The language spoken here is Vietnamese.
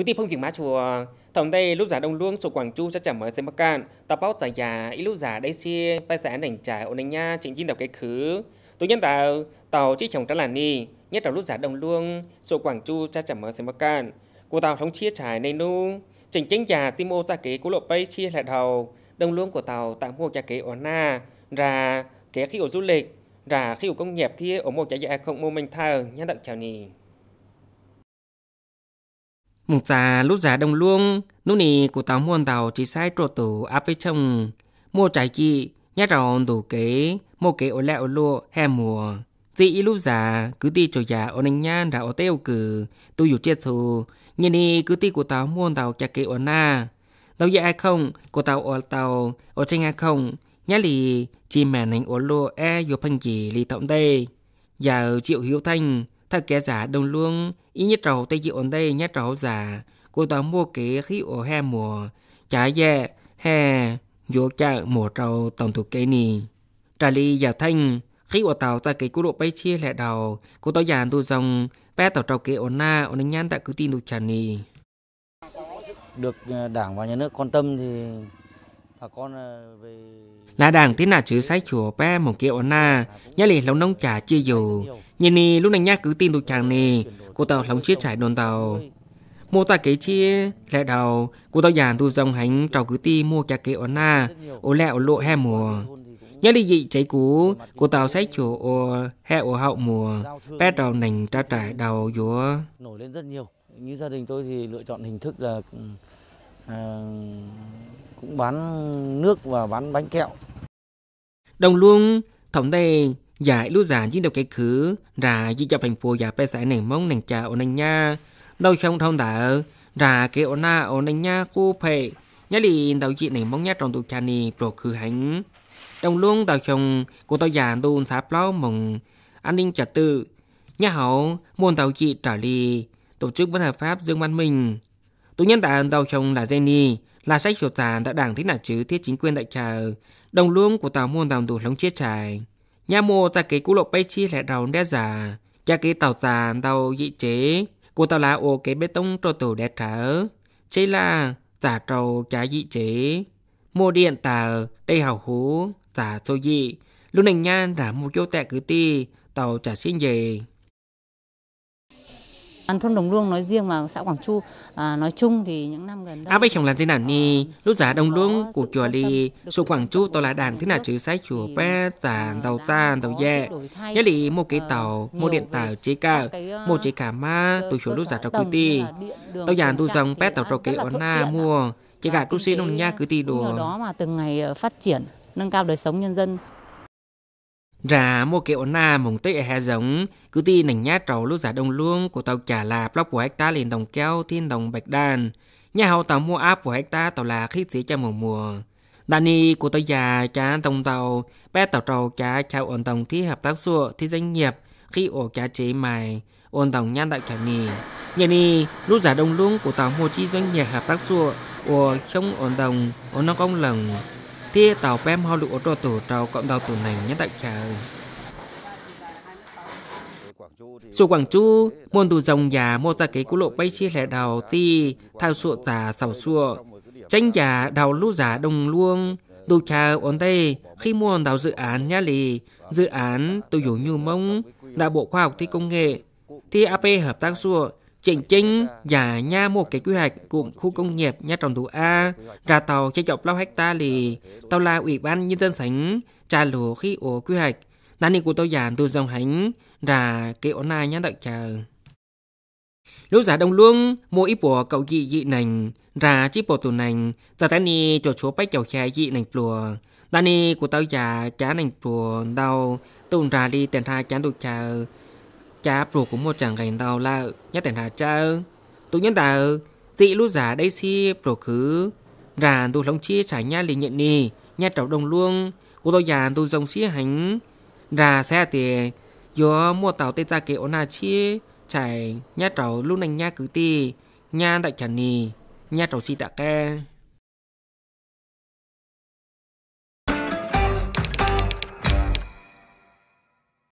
cứ tiếp phong chuyện má chùa tổng đây lúc giả đông luông sổ quảng chu cho chả mới xem bắc can tao bao giải giả ít lúc giả đây xi bài giả đành trả ổn đánh nha chính chính đọc cái khứ tôi nhân tạo tàu chỉ chồng trả là ni nhất là lúc giả đông luông sổ quảng chu cho chả mới xem bắc can của tàu thống chia trải này nu chỉnh chính giả timo ra kế của lộ bay chia lại đầu đông luông của tàu tạm mua cho kế ổn na ra kế khi ổ du lịch ra khi ổ công nghiệp thì ổ một giải giả không mua mình thờ nhân đặc chào nì Mùng già lúc già đông luông, nụ nì của tàu muôn tàu chỉ sai trộn tủ áp với chồng. Mua trái chị, nhát rào đủ kế, mua kế ổ lẹ ổ lụa, hè mùa. Dị lúc già cứ đi chỗ già ổ nành nhan ra ổ tiêu cử, tu dù chết thù. Nhìn đi cứ đi của tàu muôn tàu chả kế ổ na. đâu dạ ai không, của tàu ổ tàu, ổ tranh ai không. Nhá lì, chỉ mẹ nành ổ lụa e dù phanh chỉ lì tổng đây. Giờ chịu hiếu thanh, Thật kẻ giả đồng luôn, ý nhất trầu tây dị ổn đây nhất trầu giả. Cô ta mua kế khí ổ hè mùa, chả dẹ, hè, vô chạ mùa trầu tổng thủ kế nì. Trà ly giả thanh, khí ổ tàu ta kế cú độ bay chia lẹ đầu, cô ta giàn tu dòng, bé tàu trầu kế ổn na, ổn đánh nhan tại cứ tin được chả nì. Được ờ, đảng và nhà nước quan tâm thì Ờ, là đảng tí nào chứ sai chùa bé một kia ổn na nhớ lì lòng nông trả chia dù nhìn nì lúc này nhá cứ tin tụi chàng nì cô tàu lòng chia trải đồn tàu mua ta kế chia lẹ đầu cô tàu giàn tu dòng hành trào cứ ti mua cha kế ổn na ổ lẹ ổ lộ he mùa nhớ lì dị cháy cú cô tàu sai chùa ổ he ổ hậu mùa bé đầu nành tra trải đầu dúa nổi lên rất nhiều như gia đình tôi thì lựa chọn hình thức là uh, cũng bán nước và bán bánh kẹo. Đồng luôn thống đây giải lưu giả chiến đầu cái khứ ra di cho thành phố giả bê xã nền mông nền trà ổn nền nha. Đầu trong thông đã ra cái ổn na ổn nền nha khu phệ. Nhá lì đầu chị nền mông nhá trong tù cha nì pro khứ hành. Đồng luôn đầu trong của tàu giả tu xã plau mừng an ninh trật tự. Nhà hậu môn tàu chị trả lì tổ chức bất hợp pháp Dương Văn Minh. Tù nhân tại tàu trong là Jenny là sách phiêu tàn đã đảng thế nào chứ thiết chính quyền đại trà đồng luông của tàu muôn tàu đủ lóng chia trải nhà mô ta kế cú lộ bay chi lại đầu đe giả cha kế tàu tàn tàu dị chế của tàu lá ô kế bê tông trô tù đe trở chế là giả trầu chá dị chế mô điện tàu đây hào hú giả sô dị lúc này nhan đã mua chỗ tẹ cứ ti tàu trả xin gì Thôn Đồng Luông nói riêng và xã Quảng Chu à, nói chung thì những năm gần đây. À bây chồng là gì nào ni, lúc giả Đồng Luông của chùa đi, số Quảng Chu tôi là đàn thế nào chữ sách chùa bé tà đầu ta đầu dè. Nhất lý một à, cái tàu, một điện tàu chế ca một à, chế cả ma tôi chùa lúc giả trong quý ti. Tôi dàn tôi dòng bé tàu trong cái ổn na à. mua, chế cả tu xin ông nha cứ ti đồ. đó mà từng ngày phát triển nâng cao đời sống nhân dân. Rà mua kẹo na mùng tê hè giống, cứ ti nành nhát trầu lúc giả đông luông của tàu trả là block của hecta liền đồng keo thiên đồng bạch đàn. Nhà hậu tàu mua áp của hecta tàu là khí sĩ cho mùa mùa. đàn Dani của tàu già cha tông tàu, bé tàu trầu cha chào ổn đồng thi hợp tác xua thi doanh nghiệp khi ổ cha chế mài, ổn đồng nhan đại trả nì. Nhà nì, lúc giả đông luông của tàu mua chi doanh nghiệp hợp tác xua, ổ không ổn đồng ổn nó công lồng thì tàu pem hoa lụa ô tổ tàu cộng đầu tổ này nhất đại trà Chủ Quảng Chu, môn tù dòng già mô ra cái cú lộ bay chia lẻ đào ti, thao sụa giả sầu sụa. Tranh giả đào lưu giả đồng luông, đồ trà ổn tê, khi mua đào dự án nhá lì, dự án tù dụ như mông, đại bộ khoa học thi công nghệ, thì AP hợp tác sụa, Chỉnh chính và nha một cái quy hoạch cụm khu công nghiệp nhà trồng thủ A ra tàu chế chọc lao hecta lì tàu là ủy ban nhân dân sánh trả lũ khi ổ quy hoạch nán của tàu giàn từ dòng hánh ra cái ổn này nhá đợi chờ lúc giả đông luông mua ít bùa cậu dị dị nành ra chiếc bộ tù nành giờ tay ni cho chúa bách chầu khe dị nành plùa đani của tàu già cá nành plùa đau tùng ra đi tiền hai chán đục chờ Cha bro của một chẳng gành tàu là nhất tiền hà cha tự nhiên tà Dị lúc giả đây si bro khứ ra tụ lòng chia trải nha lì nhận nì Nha trọc đồng luông Cô tôi già tụ dòng xí hành ra xe thì do mua tàu tê ra kế ổn hà chia Trải nha trọc lúc nành nha cứ ti, Nha tại chẳng nì Nha trọc si tạ ke